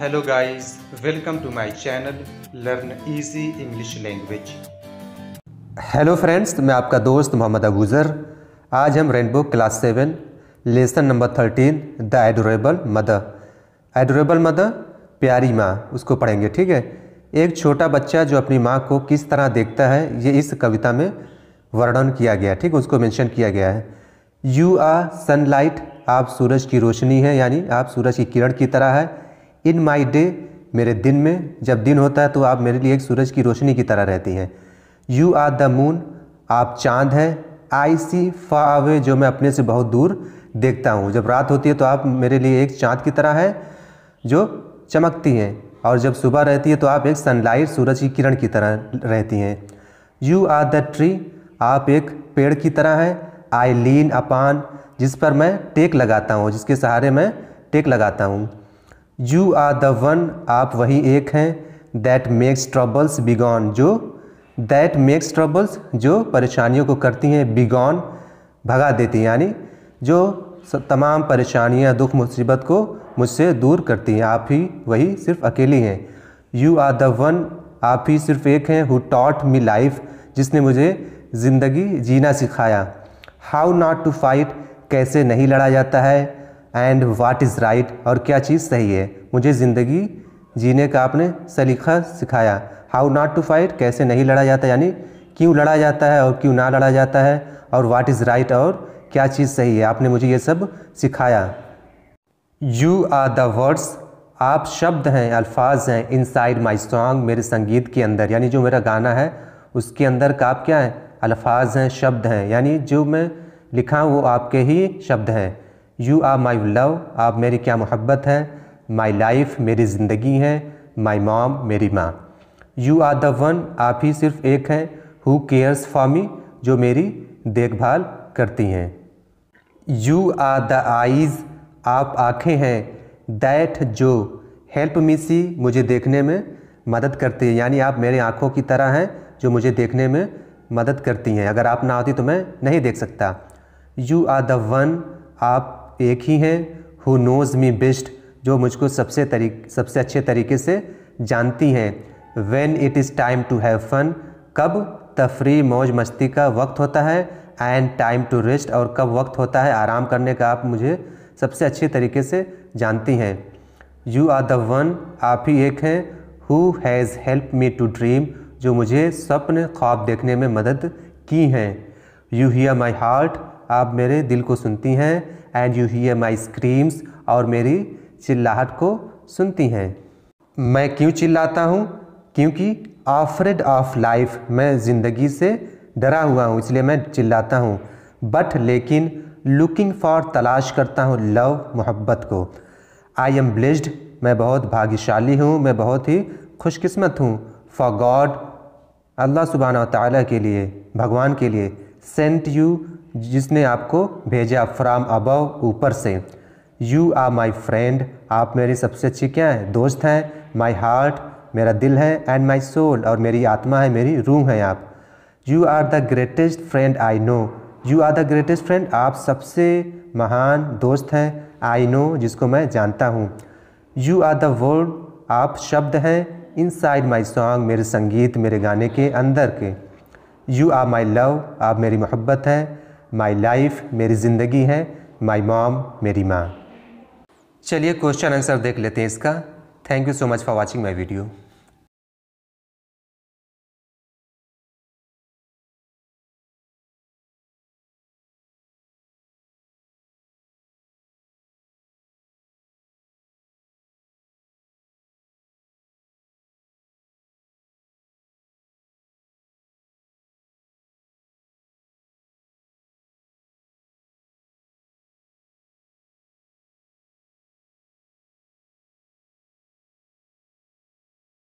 hello guys welcome to my channel learn easy English language hello friends मैं आपका दोस्त मोहम्मद अबूज़र आज हम rainbow class seven lesson number thirteen the adorable mother adorable mother प्यारी माँ उसको पढ़ेंगे ठीक है एक छोटा बच्चा जो अपनी माँ को किस तरह देखता है ये इस कविता में वर्णन किया गया ठीक उसको मैंशन किया गया है यू आर सनलाइट आप सूरज की रोशनी है यानी आप सूरज की किरण की तरह है इन माई डे मेरे दिन में जब दिन होता है तो आप मेरे लिए एक सूरज की रोशनी की तरह रहती हैं यू आर द मून आप चांद हैं आई सी फा अवे जो मैं अपने से बहुत दूर देखता हूँ जब रात होती है तो आप मेरे लिए एक चाँद की तरह हैं जो चमकती हैं और जब सुबह रहती है तो आप एक सनलाइट सूरज की किरण की तरह रहती हैं यू आर द ट्री आप एक पेड़ की तरह हैं आई लीन अपान जिस पर मैं टेक लगाता हूँ जिसके सहारे मैं टेक लगाता हूँ यू आर द वन आप वही एक हैं दैट मेक्स ट्रबल्स बिगॉन जो दैट मेक्स ट्रबल्स जो परेशानियों को करती हैं बिगॉन भगा देती हैं यानी जो तमाम परेशानियां दुख मुसीबत को मुझसे दूर करती हैं आप ही वही सिर्फ अकेली हैं यू आर द वन आप ही सिर्फ एक हैं हु टॉट मी लाइफ जिसने मुझे ज़िंदगी जीना सिखाया हाउ नॉट टू फाइट कैसे नहीं लड़ा जाता है एंड वाट इज़ राइट और क्या चीज़ सही है मुझे ज़िंदगी जीने का आपने सलीका सिखाया हाउ नाट टू फाइट कैसे नहीं लड़ा जाता यानी क्यों लड़ा जाता है और क्यों ना लड़ा जाता है और वाट इज़ राइट और क्या चीज़ सही है आपने मुझे ये सब सिखाया यू आर द वर्ड्स आप शब्द हैं अल्फाज हैं इन साइड माई सॉन्ग मेरे संगीत के अंदर यानी जो मेरा गाना है उसके अंदर का आप क्या हैं अल्फाज हैं शब्द हैं यानी जो मैं लिखा वो आपके ही शब्द हैं यू आर माई लव आप मेरी क्या मोहब्बत हैं माई लाइफ मेरी ज़िंदगी है माई मॉम मेरी माँ यू आर द वन आप ही सिर्फ एक हैं हु केयर्स फॉर मी जो मेरी देखभाल करती हैं यू आर द आइज़ आप आँखें हैं दैट जो हेल्प मी सी मुझे देखने में मदद करती है यानी आप मेरे आँखों की तरह हैं जो मुझे देखने में मदद करती हैं अगर आप ना होती तो मैं नहीं देख सकता यू आर द वन आप एक ही हैं हु नोज़ मी बेस्ट जो मुझको सबसे तरीक सबसे अच्छे तरीके से जानती हैं when it is time to have fun कब तफरी मौज मस्ती का वक्त होता है एंड टाइम टू रेस्ट और कब वक्त होता है आराम करने का आप मुझे सबसे अच्छे तरीके से जानती हैं यू आर द वन आप ही एक हैं who has help me to dream जो मुझे स्वप्न ख्वाब देखने में मदद की हैं यू हीयर माई हार्ट आप मेरे दिल को सुनती हैं and you hear my screams और मेरी चिल्लाहट को सुनती हैं मैं क्यों चिल्लाता हूँ क्योंकि ऑफरेड ऑफ लाइफ मैं ज़िंदगी से डरा हुआ हूँ इसलिए मैं चिल्लाता हूँ बट लेकिन लुकिंग फॉर तलाश करता हूँ लव मोहब्बत को आई एम ब्लेस्ड मैं बहुत भाग्यशाली हूँ मैं बहुत ही खुशकिस्मत हूँ फॉर गॉड अल्लाह सुबहाना ताली के लिए भगवान के लिए सेंट यू जिसने आपको भेजा फ्राम अबव ऊपर से यू आर माई फ्रेंड आप मेरी सबसे अच्छी क्या हैं दोस्त हैं माई हार्ट मेरा दिल है एंड माई सोल और मेरी आत्मा है मेरी रूह है आप you are the greatest friend I know you are the greatest friend आप सबसे महान दोस्त हैं आई नो जिसको मैं जानता हूँ यू आर द वर्ल्ड आप शब्द हैं इन साइड माई सॉन्ग मेरे संगीत मेरे गाने के अंदर के यू आर माई लव आप मेरी मोहब्बत हैं माई लाइफ मेरी ज़िंदगी है माई मॉम मेरी माँ चलिए क्वेश्चन आंसर देख लेते हैं इसका thank you so much for watching my video